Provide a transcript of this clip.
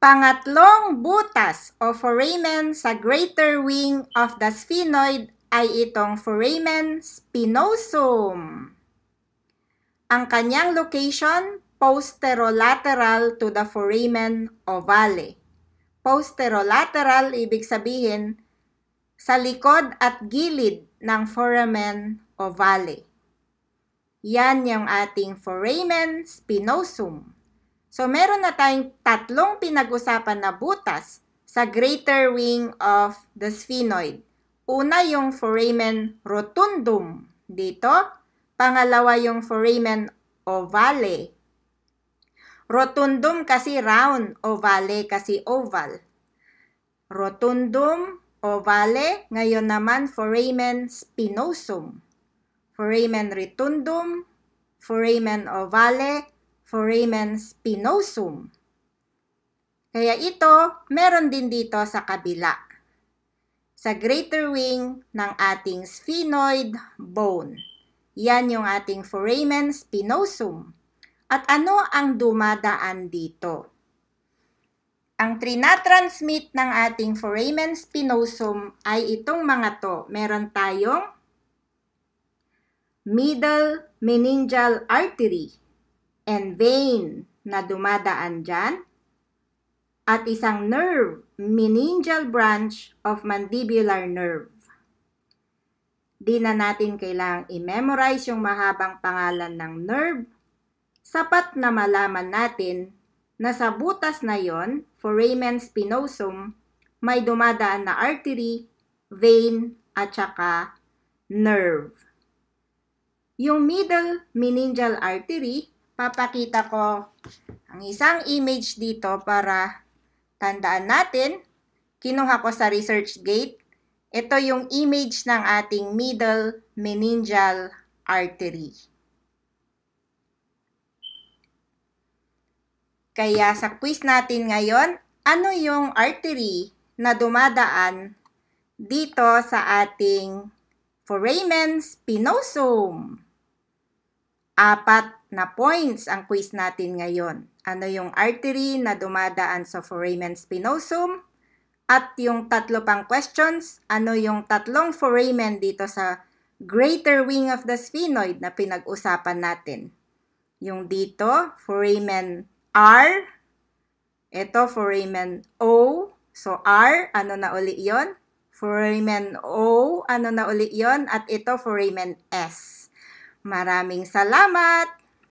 Pangatlong butas o foramen sa greater wing of the sphenoid ay itong foramen spinosum. Ang kanyang location, posterolateral to the foramen ovale. Posterolateral ibig sabihin sa likod at gilid ng foramen ovale. Yan yung ating foramen spinosum. So, meron na tayong tatlong pinag-usapan na butas sa greater wing of the sphenoid. Una yung foramen rotundum dito. Pangalawa yung foramen ovale. Rotundum kasi round, ovale kasi oval. Rotundum, ovale, ngayon naman foramen spinosum. Foramen rotundum, foramen ovale, foramen spinosum. Kaya ito, meron din dito sa kabila, sa greater wing ng ating sphenoid bone. Yan yung ating foramen spinosum. At ano ang dumadaan dito? Ang trinatransmit ng ating foramen spinosum ay itong mga to. Meron tayong middle meningeal artery and vein na dumadaan dyan, at isang nerve, meningeal branch of mandibular nerve. Di na natin kailangang i-memorize yung mahabang pangalan ng nerve. Sapat na malaman natin na sa butas na yon, foramen spinosum, may dumadaan na artery, vein, at saka nerve. Yung middle meningeal artery papakita ko ang isang image dito para tandaan natin. Kinuha ko sa ResearchGate. Ito yung image ng ating middle meningeal artery. Kaya sa quiz natin ngayon, ano yung artery na dumadaan dito sa ating foramen spinosum? Apat na points ang quiz natin ngayon. Ano yung artery na dumadaan sa foramen spinosum? At yung tatlo pang questions, ano yung tatlong foramen dito sa greater wing of the sphenoid na pinag-usapan natin? Yung dito, foramen R. Ito, foramen O. So, R, ano na uli yon? Foramen O, ano na uli yon? At ito, foramen S. Maraming salamat!